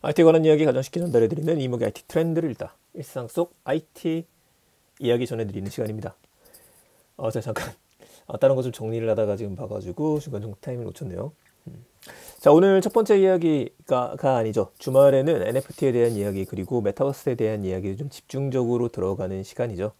i t 관한 이야기 가장 쉽게 전달해드리는 이목의 IT 트렌드를 읽다 일상 속 IT 이야기 전해드리는 시간입니다. 어, 제가 잠깐 아, 다른 거좀 정리를 하다가 지금 봐가지고 중간 중타이을 놓쳤네요. 음. 자 오늘 첫 번째 이야기가 아니죠. 주말에는 NFT에 대한 이야기 그리고 메타버스에 대한 이야기를 좀 집중적으로 들어가는 시간이죠.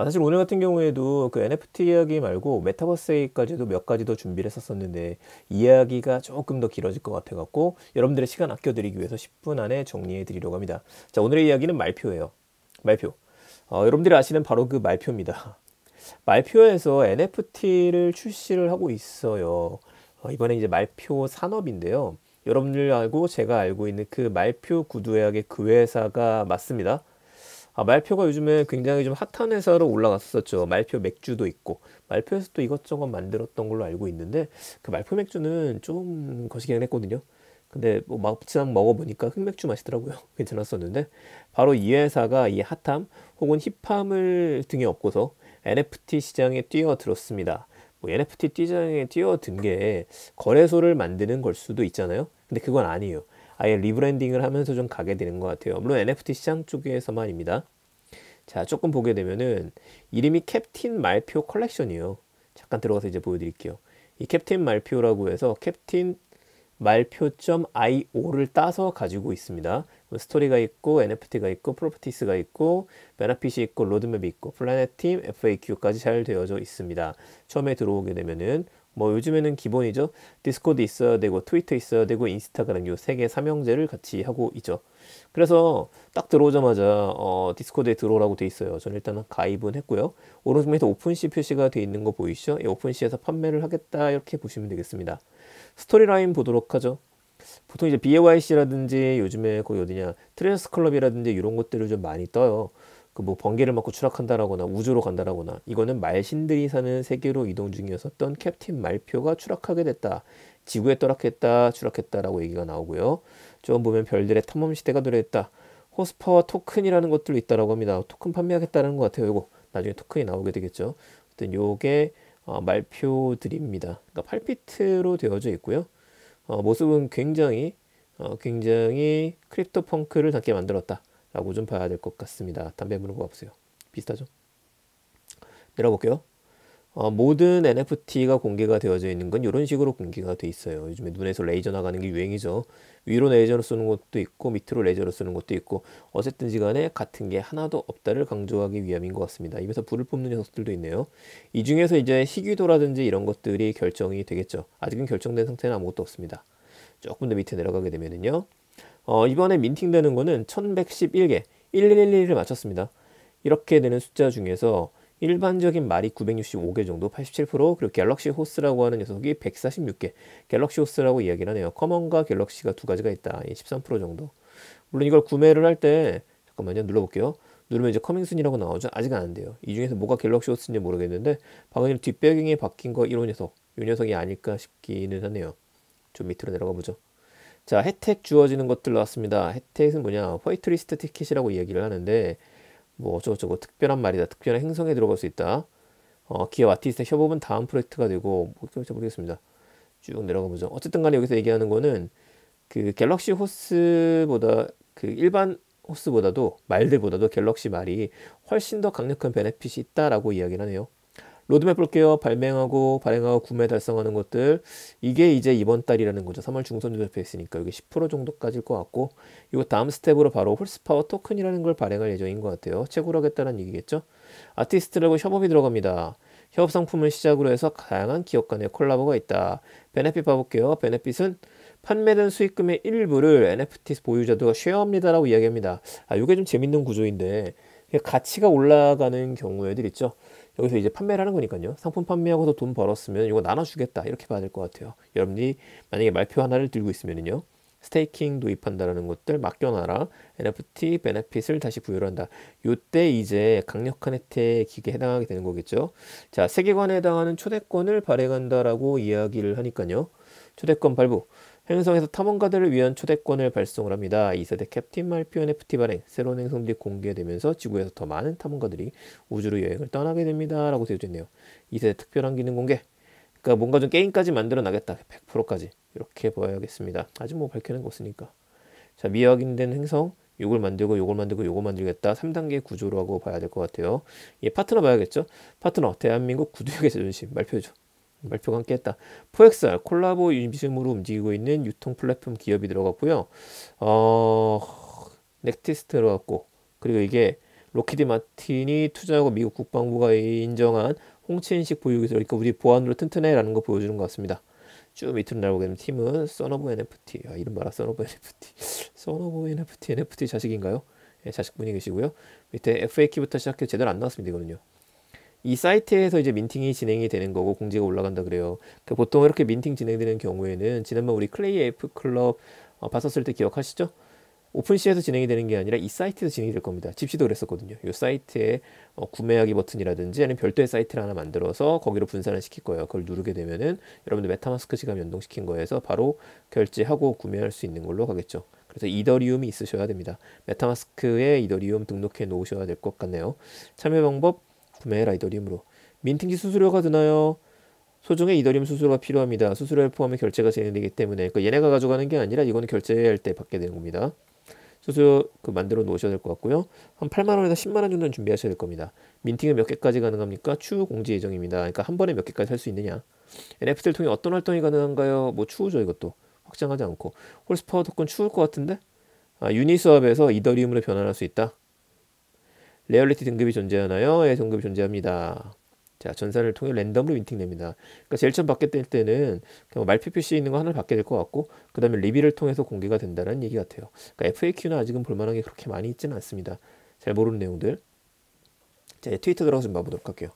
아, 사실 오늘 같은 경우에도 그 NFT 이야기 말고 메타버스 얘까지도몇 가지 더 준비를 했었었는데 이야기가 조금 더 길어질 것 같아갖고 여러분들의 시간 아껴드리기 위해서 10분 안에 정리해드리려고 합니다. 자 오늘의 이야기는 말표예요. 말표. 어, 여러분들이 아시는 바로 그 말표입니다. 말표에서 NFT를 출시를 하고 있어요. 어, 이번에 이제 말표 산업인데요. 여러분들 알고 제가 알고 있는 그 말표 구두약의 그 회사가 맞습니다. 아, 말표가 요즘에 굉장히 좀 핫한 회사로 올라갔었죠. 말표 맥주도 있고 말표에서 또 이것저것 만들었던 걸로 알고 있는데 그 말표 맥주는 좀 거시기는 했거든요. 근데 뭐 막상 먹어보니까 흑맥주 맛이더라고요. 괜찮았었는데 바로 이 회사가 이 핫함 혹은 힙함을 등에 업고서 NFT 시장에 뛰어들었습니다. 뭐 NFT 시장에 뛰어든 게 거래소를 만드는 걸 수도 있잖아요. 근데 그건 아니에요. 아예 리브랜딩을 하면서 좀 가게 되는 것 같아요. 물론 NFT 시장 쪽에서만입니다. 자, 조금 보게 되면은 이름이 캡틴 말표 컬렉션이에요. 잠깐 들어가서 이제 보여드릴게요. 이 캡틴 말표라고 해서 캡틴 말표.io를 따서 가지고 있습니다. 뭐 스토리가 있고 NFT가 있고 프로퍼티스가 있고 베나핏이 있고 로드맵이 있고 플래넷팀 FAQ까지 잘 되어져 있습니다. 처음에 들어오게 되면은 뭐 요즘에는 기본이죠. 디스코드 있어야 되고 트위터 있어야 되고 인스타그램 요 세 개 삼형제를 같이 하고 있죠. 그래서 딱 들어오자마자 어, 디스코드에 들어오라고 돼 있어요. 저는 일단은 가입은 했고요. 오른쪽에서 오픈시 표시가 돼 있는 거 보이시죠? 예, 오픈시에서 판매를 하겠다 이렇게 보시면 되겠습니다. 스토리라인 보도록 하죠. 보통 이제 BYC라든지 요즘에 그 어디냐 트랜스 클럽이라든지 이런 것들을 좀 많이 떠요. 그뭐 번개를 맞고 추락한다라거나 우주로 간다라거나 이거는 말신들이 사는 세계로 이동 중이었었던 캡틴 말표가 추락하게 됐다. 지구에 떠락했다, 추락했다라고 얘기가 나오고요. 좀 보면 별들의 탐험 시대가 도래했다. 호스퍼와 토큰이라는 것들도 있다라고 합니다. 토큰 판매하겠다는 것 같아요. 이거 나중에 토큰이 나오게 되겠죠. 어떤 요게 어, 말표들입니다. 그러니까 8비트로 되어져 있고요. 어, 모습은 굉장히 어, 굉장히 크립토 펑크를 담게 만들었다. 라고 좀 봐야 될 것 같습니다. 담배 무는 거보세요 비슷하죠? 내려볼게요. 어, 모든 NFT가 공개가 되어져 있는 건 이런 식으로 공개가 돼 있어요. 요즘에 눈에서 레이저 나가는 게 유행이죠. 위로 레이저로쓰는 것도 있고 밑으로 레이저로쓰는 것도 있고 어쨌든 시간에 같은 게 하나도 없다를 강조하기 위함인 것 같습니다. 입에서 불을 뿜는 녀석들도 있네요. 이 중에서 이제 희귀도라든지 이런 것들이 결정이 되겠죠. 아직은 결정된 상태는 아무것도 없습니다. 조금 더 밑에 내려가게 되면은요. 어, 이번에 민팅되는 거는 1111개, 1111을 맞췄습니다. 이렇게 되는 숫자 중에서 일반적인 말이 965개 정도 87% 그리고 갤럭시 호스라고 하는 녀석이 146개 갤럭시 호스라고 이야기를 하네요 커먼과 갤럭시가 두 가지가 있다 13% 정도 물론 이걸 구매를 할 때 잠깐만요 눌러볼게요 누르면 이제 커밍 순이라고 나오죠 아직 안 돼요 이 중에서 뭐가 갤럭시 호스인지 모르겠는데 방금 뒷배경이 바뀐 거 이런 녀석 이 녀석이 아닐까 싶기는 하네요 좀 밑으로 내려가 보죠 자, 혜택 주어지는 것들 나왔습니다. 혜택은 뭐냐? 화이트리스트 티켓이라고 이야기를 하는데 뭐 어쩌고저쩌고 특별한 말이다. 특별한 행성에 들어갈 수 있다. 어, 기업 아티스트 협업은 다음 프로젝트가 되고 뭐 모르겠습니다. 쭉 내려가 보죠. 어쨌든 간에 여기서 얘기하는 거는 그 갤럭시 호스보다 그 일반 호스보다도 말들보다도 갤럭시 말이 훨씬 더 강력한 베네핏이 있다라고 이야기를 하네요. 로드맵 볼게요. 발매하고 발행하고 구매 달성하는 것들 이게 이제 이번 달이라는 거죠. 3월 중순 도대표 했으니까 이게 10% 정도까지일 것 같고 이거 다음 스텝으로 바로 홀스파워 토큰이라는 걸 발행할 예정인 것 같아요. 채굴하겠다는 얘기겠죠. 아티스트라고 협업이 들어갑니다. 협업 상품을 시작으로 해서 다양한 기업 간의 콜라보가 있다. 베네핏 봐볼게요. 베네핏은 판매된 수익금의 일부를 NFT 보유자들과 쉐어합니다라고 이야기합니다. 아, 이게 좀 재밌는 구조인데 가치가 올라가는 경우애들 있죠. 여기서 이제 판매를 하는 거니까요. 상품 판매하고서 돈 벌었으면 이거 나눠주겠다 이렇게 봐야 될 것 같아요. 여러분이 만약에 말표 하나를 들고 있으면요. 스테이킹 도입한다라는 것들 맡겨놔라. NFT 베네핏을 다시 부여를 한다. 요때 이제 강력한 혜택에 해당하게 되는 거겠죠. 자, 세계관에 해당하는 초대권을 발행한다라고 이야기를 하니까요. 초대권 발부. 행성에서 탐험가들을 위한 초대권을 발송을 합니다. 2세대 캡틴 말표 NFT 발행, 새로운 행성들이 공개되면서 지구에서 더 많은 탐험가들이 우주로 여행을 떠나게 됩니다. 라고 되어 있네요. 2세대 특별한 기능 공개. 그러니까 뭔가 좀 게임까지 만들어 나겠다. 100%까지. 이렇게 보여야겠습니다. 아직 뭐 밝히는 거 없으니까. 자, 미확인된 행성. 요걸 만들고 요걸 만들고 요걸 만들겠다 3단계 구조로 하고 봐야 될 것 같아요 예 파트너 봐야겠죠 파트너 대한민국 구두역의 자존심 말표죠 발표가 함께 했다. 포엑셀 콜라보 유심으로 움직이고 있는 유통 플랫폼 기업이 들어갔고요. 어, 넥티스 들어갔고 그리고 이게 로키드 마틴이 투자하고 미국 국방부가 인정한 홍채인식 보유기술 그러니까 우리 보안으로 튼튼해라는 거 보여주는 것 같습니다. 쭉 밑으로 날고 되면 팀은 써너브 NFT 아, 이름 봐라 써너브 NFT 써너브 NFT NFT 자식인가요? 예, 자식분이 계시고요. 밑에 FAQ부터 시작해 제대로 안 나왔습니다 이거는요. 이 사이트에서 이제 민팅이 진행이 되는 거고 공지가 올라간다 그래요. 그 보통 이렇게 민팅 진행되는 경우에는 지난번 우리 클레이 F 클럽 어, 봤었을 때 기억하시죠? 오픈시에서 진행이 되는 게 아니라 이 사이트에서 진행이 될 겁니다. 집시도 그랬었거든요. 이 사이트에 어, 구매하기 버튼이라든지 아니면 별도의 사이트를 하나 만들어서 거기로 분산을 시킬 거예요. 그걸 누르게 되면은 여러분들 메타마스크 지갑 연동시킨 거에서 바로 결제하고 구매할 수 있는 걸로 가겠죠. 그래서 이더리움이 있으셔야 됩니다. 메타마스크에 이더리움 등록해 놓으셔야 될 것 같네요. 참여 방법 구매 라이더리움으로 민팅지 수수료가 드나요? 소정의 이더리움 수수료가 필요합니다. 수수료를 포함해 결제가 진행되기 때문에 그 얘네가 가져가는 게 아니라 이거는 결제할 때 받게 되는 겁니다. 수수료 그 만들어 놓으셔야 될 것 같고요. 한 8만 원에서 10만 원 정도는 준비하셔야 될 겁니다. 민팅은 몇 개까지 가능합니까? 추후 공지 예정입니다. 그러니까 한 번에 몇 개까지 할 수 있느냐? NFT를 통해 어떤 활동이 가능한가요? 뭐 추후죠 이것도 확장하지 않고 홀스파워 토큰 추울 것 같은데? 아, 유니스업에서 이더리움으로 변환할 수 있다. 레얼리티 등급이 존재하나요? 예, 등급이 존재합니다. 자, 전산을 통해 랜덤으로 인팅됩니다. 그러니까 제일 처음 받게 될 때는 그냥 말표 표시 있는 거 하나를 받게 될 것 같고 그 다음에 리뷰를 통해서 공개가 된다는 얘기 같아요. 그러니까 FAQ는 아직은 볼만한 게 그렇게 많이 있지는 않습니다. 잘 모르는 내용들. 자, 이제 트위터 들어가서 좀 봐보도록 할게요.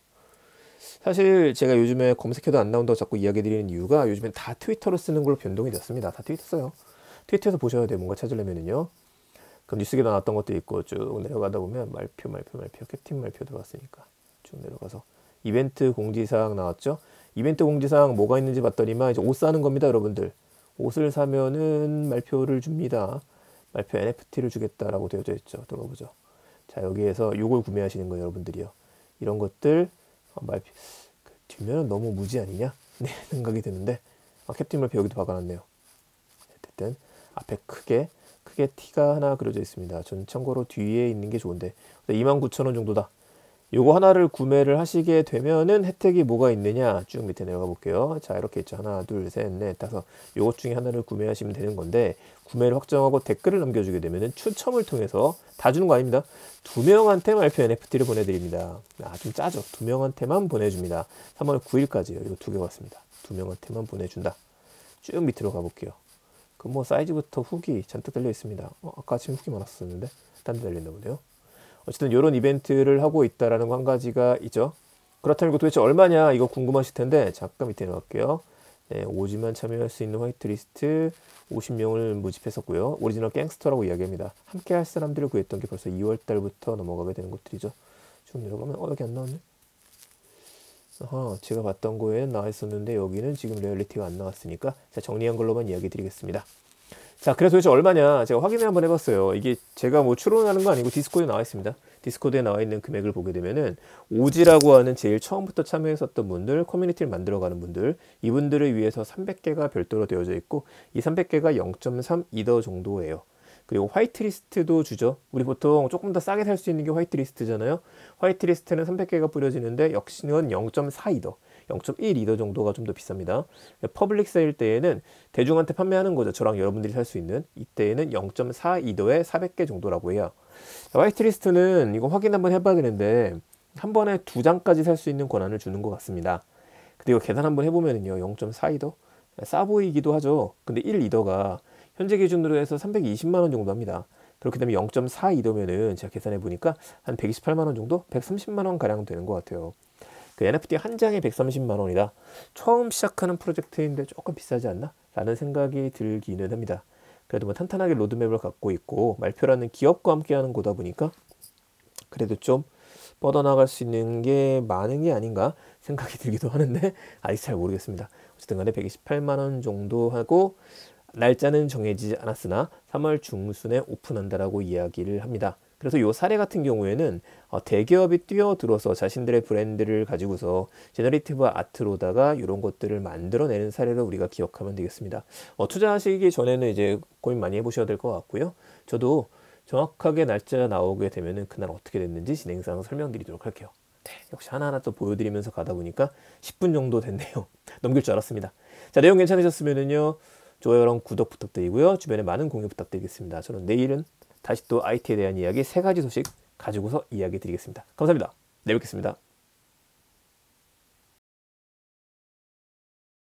사실 제가 요즘에 검색해도 안 나온다고 자꾸 이야기 드리는 이유가 요즘엔 다 트위터로 쓰는 걸로 변동이 됐습니다. 다 트위터 써요. 트위터에서 보셔야 돼요. 뭔가 찾으려면은요. 그 뉴스기도 나왔던 것도 있고 쭉 내려가다 보면 말표 말표 말표 캡틴 말표 들어갔으니까 쭉 내려가서 이벤트 공지사항 나왔죠. 이벤트 공지사항 뭐가 있는지 봤더니만 이제 옷 사는 겁니다, 여러분들. 옷을 사면은 말표를 줍니다. 말표 NFT를 주겠다라고 되어져 있죠. 들어가 보죠. 자, 여기에서 이걸 구매하시는 거예요, 여러분들이요. 이런 것들 어, 말표 그 뒷면은 너무 무지 아니냐? 네, 생각이 드는데 아, 캡틴 말표 여기도 박아놨네요. 어쨌든 앞에 크게 크게 T가 하나 그려져 있습니다. 전 참고로 뒤에 있는 게 좋은데 29,000원 정도다. 요거 하나를 구매를 하시게 되면은 혜택이 뭐가 있느냐 쭉 밑에 내려가 볼게요 자 이렇게 있죠 하나 둘셋넷 다섯 요것 중에 하나를 구매하시면 되는 건데 구매를 확정하고 댓글을 남겨주게 되면은 추첨을 통해서 다 주는 거 아닙니다 두 명한테 말표 NFT를 보내드립니다 아좀 짜죠 두 명한테만 보내줍니다 3월 9일까지요 이거 두 개 왔습니다 두 명한테만 보내준다 쭉 밑으로 가볼게요 그뭐 사이즈부터 후기 잔뜩 달려 있습니다. 어, 아까 지금 후기 많았었는데 딴 데 달렸나 보네요. 어쨌든 이런 이벤트를 하고 있다라는 거한 가지가 있죠. 그렇다면 이거 도대체 얼마냐 이거 궁금하실 텐데 잠깐 밑에 넣을게요. 네, 오지만 참여할 수 있는 화이트리스트 50명을 모집했었고요. 오리지널 갱스터라고 이야기합니다. 함께 할 사람들을 구했던 게 벌써 2월 달부터 넘어가게 되는 것들이죠. 쭉 내려가면 어 여기 안 나오네. 아하, 제가 봤던 거에 나와 있었는데 여기는 지금 레얼리티가 안 나왔으니까 자, 정리한 걸로만 이야기 드리겠습니다. 자, 그래서 도대체 얼마냐? 제가 확인을 한번 해봤어요. 이게 제가 뭐 추론하는 거 아니고 디스코드에 나와 있습니다. 디스코드에 나와 있는 금액을 보게 되면은 오지라고 하는 제일 처음부터 참여했었던 분들, 커뮤니티를 만들어가는 분들, 이분들을 위해서 300개가 별도로 되어져 있고 이 300개가 0.3 이더 정도예요. 그리고 화이트리스트도 주죠. 우리 보통 조금 더 싸게 살 수 있는 게 화이트리스트잖아요. 화이트리스트는 300개가 뿌려지는데 역시는 0 4이더0 1이더 정도가 좀 더 비쌉니다. 퍼블릭 세일 때에는 대중한테 판매하는 거죠. 저랑 여러분들이 살 수 있는 이때에는 0 4이더에 400개 정도라고 해요. 화이트리스트는 이거 확인 한번 해봐야 되는데 한 번에 두 장까지 살 수 있는 권한을 주는 것 같습니다. 근데 이거 계산 한번 해보면요 0 4이더싸 보이기도 하죠. 근데 1이더가 현재 기준으로 해서 320만 원 정도 합니다. 그렇게 되면 0.42도면은 제가 계산해 보니까 한 128만 원 정도, 130만 원 가량 되는 것 같아요. 그 NFT 한 장에 130만 원이다. 처음 시작하는 프로젝트인데 조금 비싸지 않나? 라는 생각이 들기는 합니다. 그래도 뭐 탄탄하게 로드맵을 갖고 있고 말표라는 기업과 함께하는 거다 보니까 그래도 좀 뻗어나갈 수 있는 게 많은 게 아닌가 생각이 들기도 하는데 아직 잘 모르겠습니다. 어쨌든 간에 128만 원 정도 하고 날짜는 정해지지 않았으나 3월 중순에 오픈한다라고 이야기를 합니다. 그래서 이 사례 같은 경우에는 어, 대기업이 뛰어들어서 자신들의 브랜드를 가지고서 제너리티브 아트로다가 이런 것들을 만들어내는 사례를 우리가 기억하면 되겠습니다. 어, 투자하시기 전에는 이제 고민 많이 해보셔야 될 것 같고요. 저도 정확하게 날짜 가 나오게 되면 그날 어떻게 됐는지 진행상 설명드리도록 할게요. 네, 역시 하나하나 또 보여드리면서 가다 보니까 10분 정도 됐네요. 넘길 줄 알았습니다. 자, 내용 괜찮으셨으면은요. 좋아요랑 구독 부탁드리고요. 주변에 많은 공유 부탁드리겠습니다. 저는 내일은 다시 또 IT에 대한 이야기 세 가지 소식 가지고서 이야기 드리겠습니다. 감사합니다. 내일 뵙겠습니다.